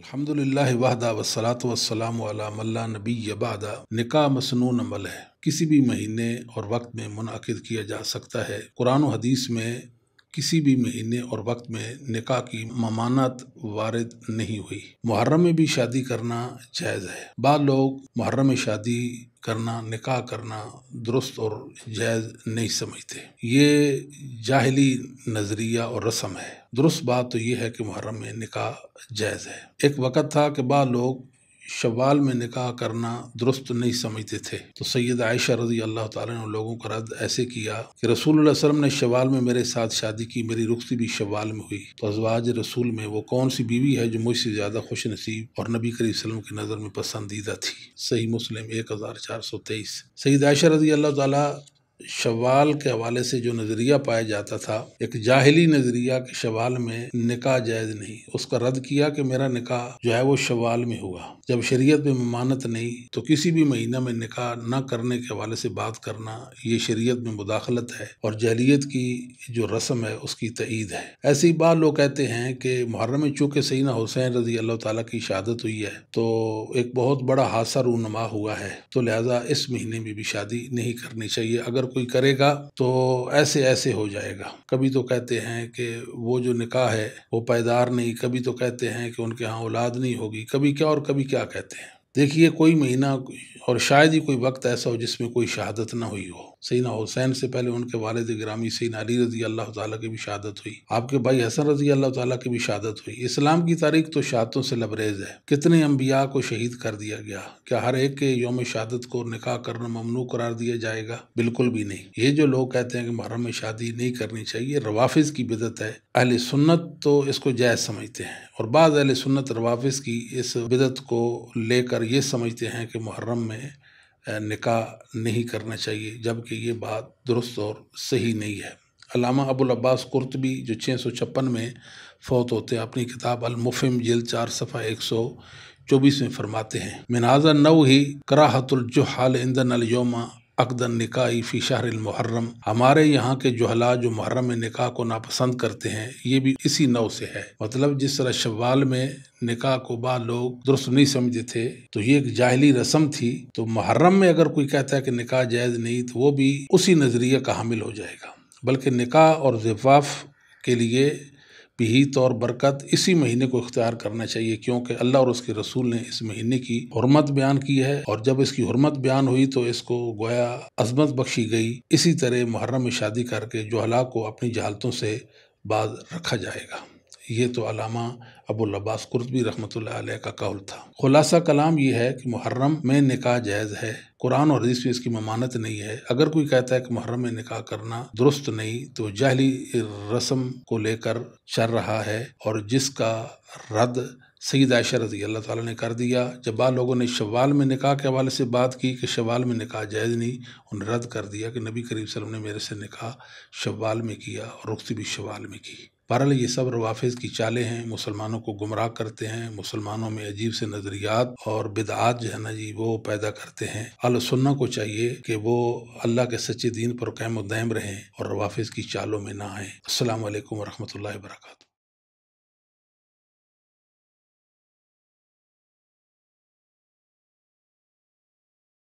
अल्हम्दुलिल्लाह वहदा वसलात वसलाम मल्ला नबी यबादा निका मसनून अमल है किसी भी महीने और वक्त में मुनद किया जा सकता है कुरान हदीस में किसी भी महीने और वक्त में निका की ममानत वारद नहीं हुई मुहर्रम में भी शादी करना जायज़ है बाद लोग मुहर्रम में शादी करना निकाह करना दुरुस्त और जायज़ नहीं समझते ये जाहली नज़रिया और रस्म है दुरुस्त बात तो यह है कि मुहर्रम में निकाह जायज़ है एक वक़्त था कि बाद लोग शवाल में निकाह करना दुरुस्त नहीं समझते थे तो सैयद आयशा रजी अल्लाह ताला ने लोगों का रद्द ऐसे किया कि रसूल वसलम ने शवाल में मेरे साथ शादी की मेरी रुखसी भी शवाल में हुई तो अजवाज रसूल में वो कौन सी बीवी है जो मुझसे ज़्यादा खुश नसीब और नबी करीम की नज़र में पसंदीदा थी सही मुस्लिम एक हज़ार चार सौ तेईस सैयद आयशा रजी अल्लाह तला शवाल के हवाले से जो नज़रिया पाया जाता था एक जाहली नज़रिया के शवाल में निका जायज़ नहीं उसका रद्द किया कि मेरा निका जो है वो शवाल में हुआ जब शरीयत में ममानत नहीं तो किसी भी महीना में निका न करने के हवाले से बात करना ये शरीयत में मुदाखलत है और जहलीत की जो रस्म है उसकी तईद है ऐसी बात लोग कहते हैं कि मुहर्रम में चूँकि सईना हुसैन रजी अल्लाह ताली की शहादत हुई है तो एक बहुत बड़ा हादसा रूनमा हुआ है तो लिहाजा इस महीने में भी शादी नहीं करनी चाहिए अगर कोई करेगा तो ऐसे ऐसे हो जाएगा कभी तो कहते हैं कि वो जो निकाह है वो पैदार नहीं कभी तो कहते हैं कि उनके यहाँ औलाद नहीं होगी कभी क्या और कभी क्या कहते हैं देखिए कोई महीना और शायद ही कोई वक्त ऐसा हो जिसमें कोई शहादत ना हुई हो सैना हुसैन से पहले उनके वालद ग्रामी सैन अली रजी अल्लाह ताली की भी शहादत हुई आपके भाई हसन रजी अल्लाह ताली की भी शहादत हुई इस्लाम की तारीख तो शहादतों से लबरेज है कितने अम्बिया को शहीद कर दिया गया क्या हर एक के योम शहादत को निकाह करना ममनू करार दिया जाएगा बिल्कुल भी नहीं ये जो लोग कहते हैं कि महरम में शादी नहीं करनी चाहिए रवाफिज की बिदत है अहल सुन्नत तो इसको जायज़ समझते हैं और बाद अहल सुन्नत रवाफिज की इस बिदत को लेकर ये समझते हैं कि मुहर्रम में निकाह नहीं करना चाहिए जबकि ये बात दुरुस्त और सही नहीं है अलामा अबुल अब्बास भी जो छः सौ छप्पन में फ़ौत होते हैं अपनी किताब अलमुफिम जेल चार सफ़ा एक सौ चौबीस में फरमाते हैं मिनाजा नव ही कराहतुलजुहाल इंदन अलयोमा अकदन निकाई फ़ी शहर मुहर्रम हमारे यहाँ के जहला जो मुहर्रम में निकाह को नापसंद करते हैं ये भी इसी नौ से है मतलब जिस तरह शवाल में निकाह को बा लोग दुरुस्त नहीं समझते थे तो ये एक जाहली रस्म थी तो मुहर्रम में अगर कोई कहता है कि निकाह जायज़ नहीं तो वो भी उसी नज़रिए का हामिल हो जाएगा बल्कि निकाह और जफाफ के लिए पीत और बरकत इसी महीने को इख्तियार करना चाहिए क्योंकि अल्लाह और उसके रसूल ने इस महीने की हरमत बयान की है और जब इसकी हरमत बयान हुई तो इसको गोया अजमत बख्शी गई इसी तरह मुहर्रम में शादी करके जहला को अपनी जहालतों से बाद रखा जाएगा ये तो अलामा अबुल अब्बास रहमत का कौल था खुलासा कलाम ये है कि मुहर्रम में निकाह जायज़ है कुरान और हदीस में इसकी ममानत नहीं है अगर कोई कहता है कि मुहर्रम में निकाह करना दुरुस्त नहीं तो जहली रस्म को लेकर चल रहा है और जिसका रद्द सईद आयशा रजी अल्लाह ताला ने कर दिया जब बाद लोगों ने शवाल में निकाह के हवाले से बात की कि शवाल में निकाह जायज़ नहीं उन्हें रद्द कर दिया कि नबी करीब वसल्लम ने मेरे से निकाह शवाल में किया और रुख्ती भी शवाल में की बहरल ये सब रवाफिज की चालें हैं मुसलमानों को गुमराह करते हैं मुसलमानों में अजीब से नज़रियात और बिदात जो है ना जी वो पैदा करते हैं अल सुनना को चाहिए कि वो अल्लाह के सच्चे दीन पर कैम रहें और रवाफिज की चालों में ना आए असल वरहमल वर्का